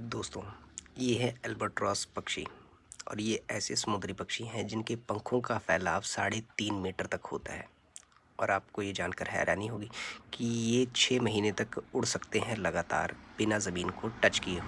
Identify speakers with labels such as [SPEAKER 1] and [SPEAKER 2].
[SPEAKER 1] दोस्तों ये है एल्बर्ट्रॉस पक्षी और ये ऐसे समुद्री पक्षी हैं जिनके पंखों का फैलाव साढ़े तीन मीटर तक होता है और आपको ये जानकर हैरानी होगी कि ये छः महीने तक उड़ सकते हैं लगातार बिना ज़मीन को टच किए